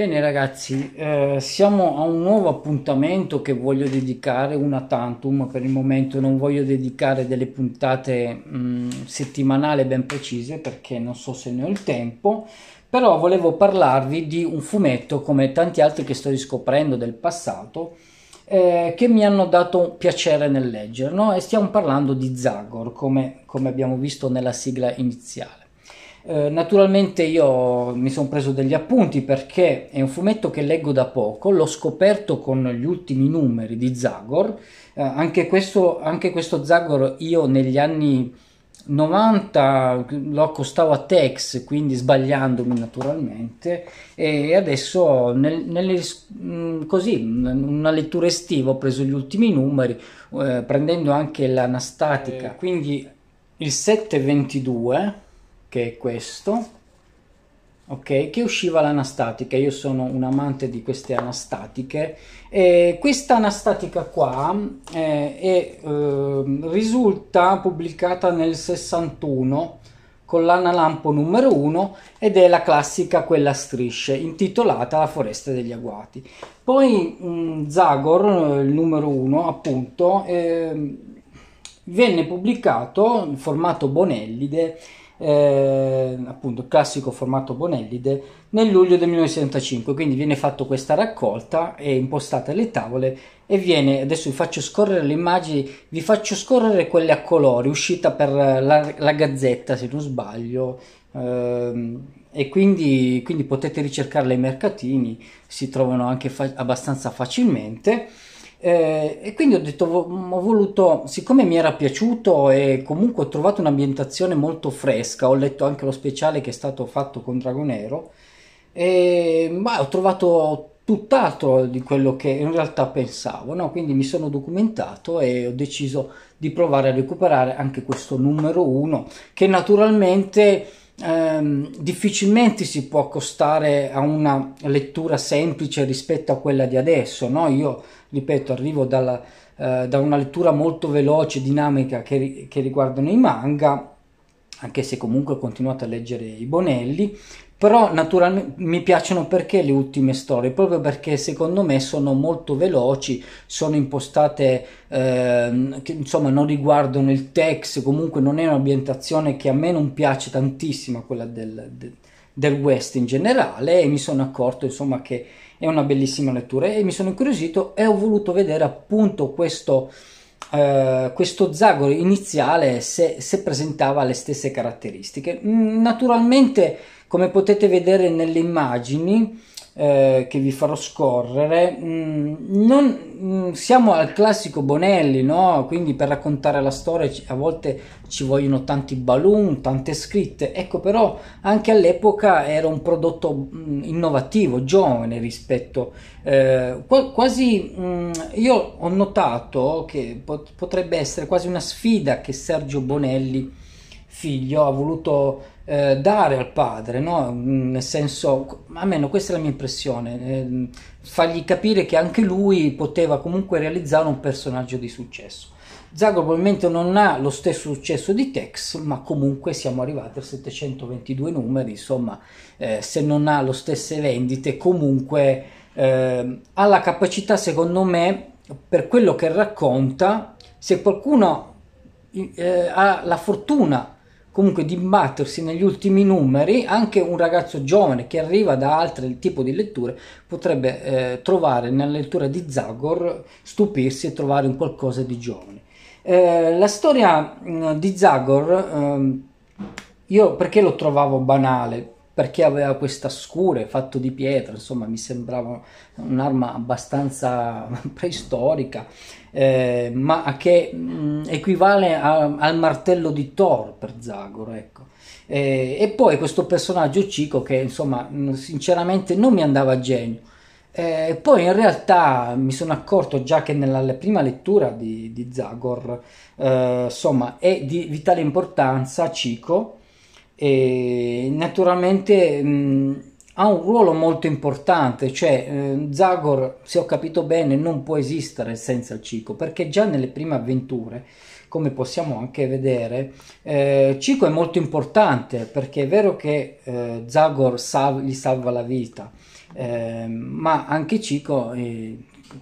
Bene ragazzi, eh, siamo a un nuovo appuntamento che voglio dedicare, una tantum, per il momento non voglio dedicare delle puntate mh, mm, settimanali ben precise perché non so se ne ho il tempo, però volevo parlarvi di un fumetto come tanti altri che sto riscoprendo del passato eh, che mi hanno dato piacere nel leggere no? e stiamo parlando di Zagor come, come abbiamo visto nella sigla iniziale. Eh, naturalmente io mi sono preso degli appunti perché è un fumetto che leggo da poco, l'ho scoperto con gli ultimi numeri di Zagor, eh, anche, questo, anche questo Zagor io negli anni 90 lo accostavo a Tex, quindi sbagliandomi naturalmente, e adesso nel, nel, mm, così, una lettura estiva ho preso gli ultimi numeri, eh, prendendo anche l'anastatica, eh, quindi il 722 che è questo ok che usciva l'anastatica io sono un amante di queste anastatiche e questa anastatica qua eh, è, eh, risulta pubblicata nel 61 con l'analampo numero 1 ed è la classica quella strisce intitolata La foresta degli agguati. Poi mh, mm, Zagor, eh, il numero 1 appunto, eh, venne pubblicato in formato Bonellide eh, appunto classico formato Bonellide, nel luglio del 1975. Quindi viene fatta questa raccolta, e impostate le tavole e viene, adesso vi faccio scorrere le immagini, vi faccio scorrere quelle a colori, uscita per la, la Gazzetta se non sbaglio, ehm, e quindi, quindi, potete ricercarle ai mercatini, si trovano anche fa- abbastanza facilmente. Eh, e quindi ho detto, ho voluto, siccome mi era piaciuto e comunque ho trovato un'ambientazione molto fresca, ho letto anche lo speciale che è stato fatto con Dragonero, e, ma ho trovato tutt'altro di quello che in realtà pensavo, no? quindi mi sono documentato e ho deciso di provare a recuperare anche questo numero 1 che naturalmente ehm, difficilmente si può accostare a una lettura semplice rispetto a quella di adesso. No? Io, ripeto, arrivo dalla, eh, da una lettura molto veloce, e dinamica che, che riguardano i manga, anche se comunque continuate a leggere i Bonelli, però naturalmente mi piacciono perché le ultime storie proprio perché secondo me sono molto veloci sono impostate eh, che insomma non riguardano il tex comunque non è un'ambientazione che a me non piace tantissimo quella del, del, del west in generale e mi sono accorto insomma che è una bellissima lettura e mi sono incuriosito e ho voluto vedere appunto questo eh, questo zago iniziale se, se, presentava le stesse caratteristiche. Mm, naturalmente, come potete vedere nelle immagini, eh, che vi farò scorrere, mm, non, mm, siamo al classico Bonelli, no? quindi per raccontare la storia a volte ci vogliono tanti balloon, tante scritte, ecco però anche all'epoca era un prodotto mm, innovativo, giovane rispetto, eh, quasi io ho notato che potrebbe essere quasi una sfida che Sergio Bonelli figlio ha voluto eh, dare al padre, no? Mm, nel senso, almeno questa è la mia impressione, eh, fargli capire che anche lui poteva comunque realizzare un personaggio di successo. Zagor probabilmente non ha lo stesso successo di Tex, ma comunque siamo arrivati a 722 numeri, insomma, eh, se non ha le stesse vendite, comunque ehm, ha la capacità, secondo me, per quello che racconta, se qualcuno eh, ha la fortuna comunque di dibattersi negli ultimi numeri, anche un ragazzo giovane che arriva da altri tipi di letture potrebbe eh, trovare nella lettura di Zagor, stupirsi e trovare un qualcosa di giovane. Eh, la storia mh, mm, di Zagor, ehm, io perché lo trovavo banale? perché aveva questa scure fatto di pietra, insomma mi sembrava un'arma abbastanza preistorica, eh, ma che mh, mm, equivale a, al martello di Thor per Zagor, ecco. eh, e poi questo personaggio Cico che insomma mm, sinceramente non mi andava a genio. Eh, poi in realtà mi sono accorto già che nella prima lettura di, di Zagor, eh, insomma, è di vitale importanza Cico e naturalmente mh, mm, ha un ruolo molto importante, cioè eh, Zagor, se ho capito bene, non può esistere senza il Cico, perché già nelle prime avventure, come possiamo anche vedere, eh, Cico è molto importante, perché è vero che eh, Zagor sal- gli salva la vita, eh, ma anche Cico eh,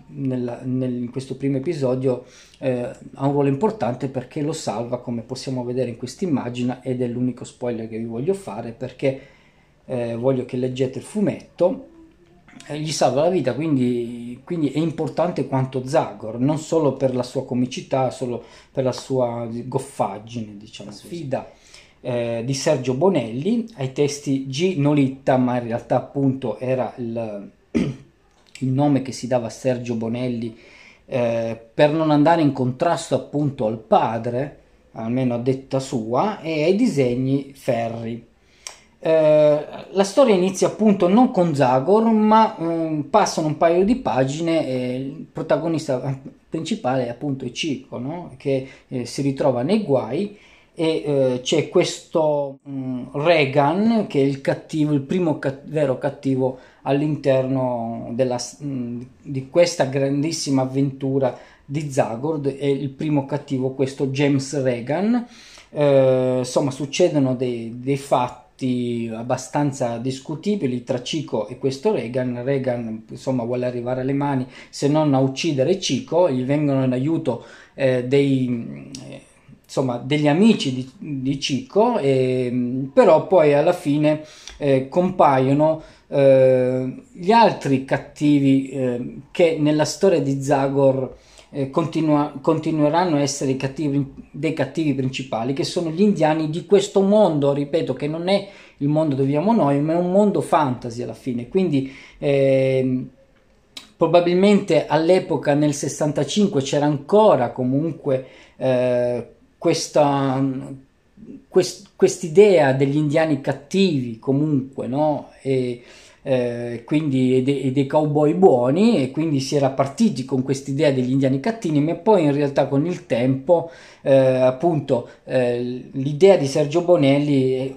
nella, nel, in questo primo episodio eh, ha un ruolo importante perché lo salva come possiamo vedere in questa immagine ed è l'unico spoiler che vi voglio fare perché eh, voglio che leggete il fumetto eh, gli salva la vita quindi, quindi, è importante quanto Zagor non solo per la sua comicità solo per la sua goffaggine diciamo sfida eh, di Sergio Bonelli ai testi G Nolitta ma in realtà appunto era il il nome che si dava Sergio Bonelli eh, per non andare in contrasto appunto al padre, almeno a detta sua, e ai disegni Ferri. Eh, la storia inizia appunto non con Zagor, ma um, passano un paio di pagine e il protagonista principale è appunto è Cico, no? che eh, si ritrova nei guai e eh, c'è questo mh, mm, Reagan che è il cattivo, il primo cat- vero cattivo all'interno della, mh, mm, di questa grandissima avventura di Zagord è il primo cattivo questo James Reagan eh, insomma succedono dei, dei, fatti abbastanza discutibili tra Cico e questo Reagan Reagan insomma vuole arrivare alle mani se non a uccidere Cico gli vengono in aiuto eh, dei insomma, degli amici di, di Cicco, e, ehm, però poi alla fine eh, compaiono eh, gli altri cattivi eh, che nella storia di Zagor eh, continua, continueranno a essere cattivi, dei cattivi principali, che sono gli indiani di questo mondo, ripeto, che non è il mondo dove viviamo noi, ma è un mondo fantasy alla fine. Quindi ehm, probabilmente all'epoca nel 65 c'era ancora comunque eh, questa, quest, quest'idea degli indiani cattivi comunque, no? E, eh, quindi, e, de, e, dei cowboy buoni e quindi si era partiti con quest'idea degli indiani cattivi, ma poi in realtà con il tempo eh, appunto eh, l'idea di Sergio Bonelli è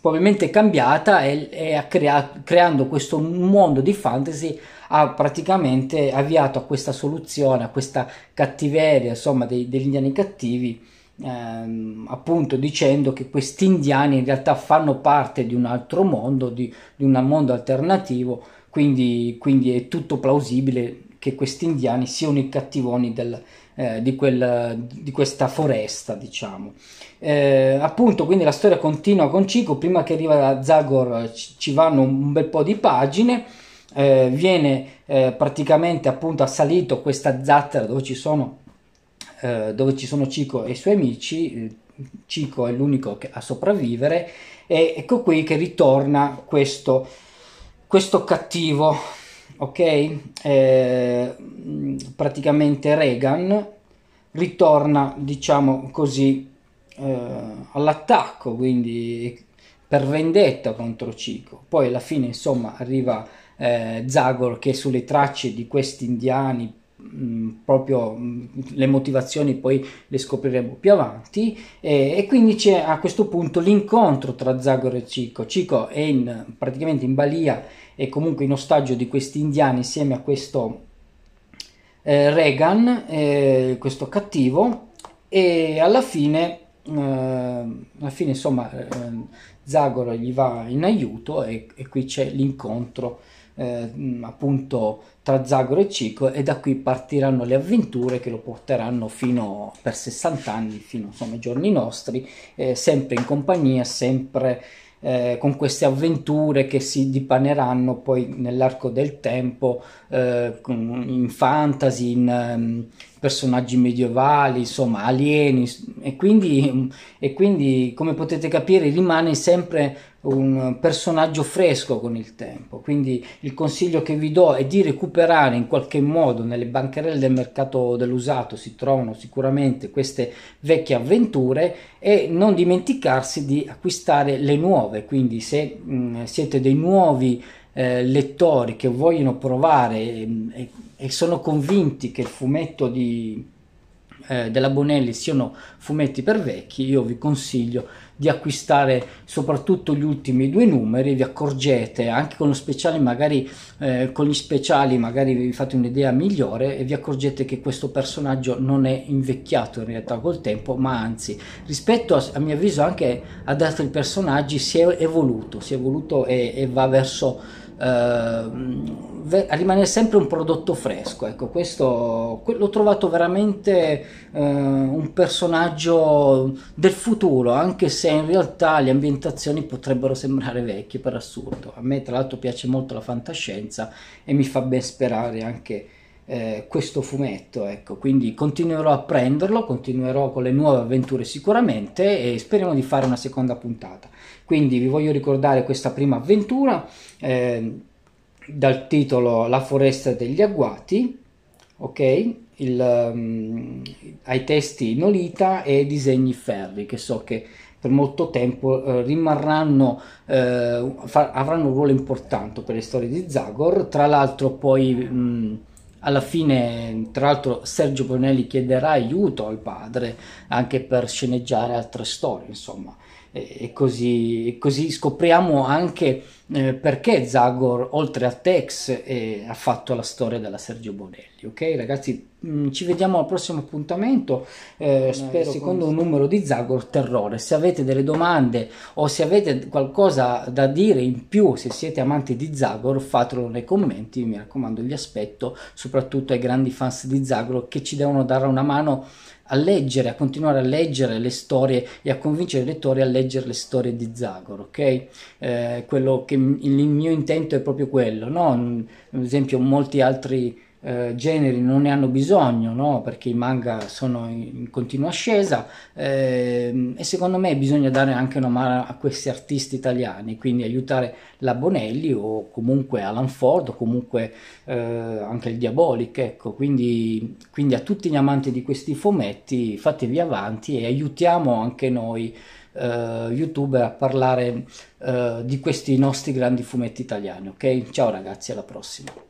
probabilmente cambiata e, e ha creato, creando questo mondo di fantasy ha praticamente avviato a questa soluzione, a questa cattiveria insomma dei, degli indiani cattivi ehm, appunto dicendo che questi indiani in realtà fanno parte di un altro mondo, di, di un mondo alternativo, quindi, quindi, è tutto plausibile che questi indiani siano i cattivoni del, eh, di, quel, di, questa foresta, diciamo. Eh, appunto, quindi la storia continua con Chico, prima che arriva a Zagor ci vanno un bel po' di pagine. Eh, viene eh, praticamente appunto assalito questa zattera dove ci sono eh, dove ci sono Chico e i suoi amici, Chico è l'unico a sopravvivere e ecco qui che ritorna questo, questo cattivo, ok? Eh, praticamente Reagan ritorna, diciamo così, eh, all'attacco, quindi per vendetta contro Chico. Poi alla fine, insomma, arriva eh, Zagor che è sulle tracce di questi indiani Mm, proprio mm, le motivazioni poi le scopriremo più avanti e, e quindi c'è a questo punto l'incontro tra Zagor e Cico Cico è in, praticamente in balia e comunque in ostaggio di questi indiani insieme a questo eh, Regan eh, questo cattivo e alla fine eh, alla fine insomma eh, Zagor gli va in aiuto e, e qui c'è l'incontro eh, appunto tra Zagoro e Cico e da qui partiranno le avventure che lo porteranno fino per 60 anni, fino insomma, ai giorni nostri, eh, sempre in compagnia, sempre eh, con queste avventure che si dipaneranno poi nell'arco del tempo eh, in fantasy, in um, personaggi medievali, insomma alieni e quindi, e quindi come potete capire rimane sempre un personaggio fresco con il tempo. Quindi il consiglio che vi do è di recuperare in qualche modo nelle bancarelle del mercato dell'usato si trovano sicuramente queste vecchie avventure e non dimenticarsi di acquistare le nuove. Quindi se mh, mm, siete dei nuovi eh, lettori che vogliono provare mm, e, e sono convinti che il fumetto di, eh, della Bonelli siano fumetti per vecchi, io vi consiglio di acquistare soprattutto gli ultimi due numeri, vi accorgete anche con lo speciale, magari eh, con gli speciali, magari vi fate un'idea migliore e vi accorgete che questo personaggio non è invecchiato in realtà col tempo, ma anzi, rispetto a, a mio avviso anche ad altri personaggi, si è evoluto, si è evoluto e, e va verso eh, rimane sempre un prodotto fresco. Ecco, questo l'ho trovato veramente eh, un personaggio del futuro, anche se in realtà le ambientazioni potrebbero sembrare vecchie per assurdo. A me, tra l'altro, piace molto la fantascienza e mi fa ben sperare anche eh, questo fumetto, ecco, quindi continuerò a prenderlo, continuerò con le nuove avventure sicuramente e speriamo di fare una seconda puntata. Quindi vi voglio ricordare questa prima avventura eh, dal titolo La foresta degli agguati, ok? Il, um, ai testi Nolita e disegni Ferri, che so che per molto tempo eh, rimarranno, eh, far, avranno un ruolo importante per le storie di Zagor. Tra l'altro, poi mh, alla fine, tra l'altro, Sergio Bonelli chiederà aiuto al padre anche per sceneggiare altre storie, insomma, e, così, e così scopriamo anche eh, perché Zagor, oltre a Tex, eh, ha fatto la storia della Sergio Bonelli. Ok, ragazzi, mh, mm, ci vediamo al prossimo appuntamento. Eh, spero secondo un numero di Zagor Terrore. Se avete delle domande o se avete qualcosa da dire in più, se siete amanti di Zagor, fatelo nei commenti. Mi raccomando, vi aspetto, soprattutto ai grandi fans di Zagor che ci devono dare una mano a leggere, a continuare a leggere le storie e a convincere i lettori a leggere le storie di Zagor, ok? Eh, quello che il mio intento è proprio quello, no? Ad esempio molti altri eh, generi non ne hanno bisogno no? perché i manga sono in continua ascesa eh, e secondo me bisogna dare anche una mano a questi artisti italiani quindi aiutare la Bonelli o comunque Alan Ford o comunque eh, anche il Diabolic ecco quindi, quindi a tutti gli amanti di questi fumetti fatevi avanti e aiutiamo anche noi Uh, youtuber a parlare uh, di questi nostri grandi fumetti italiani ok ciao ragazzi alla prossima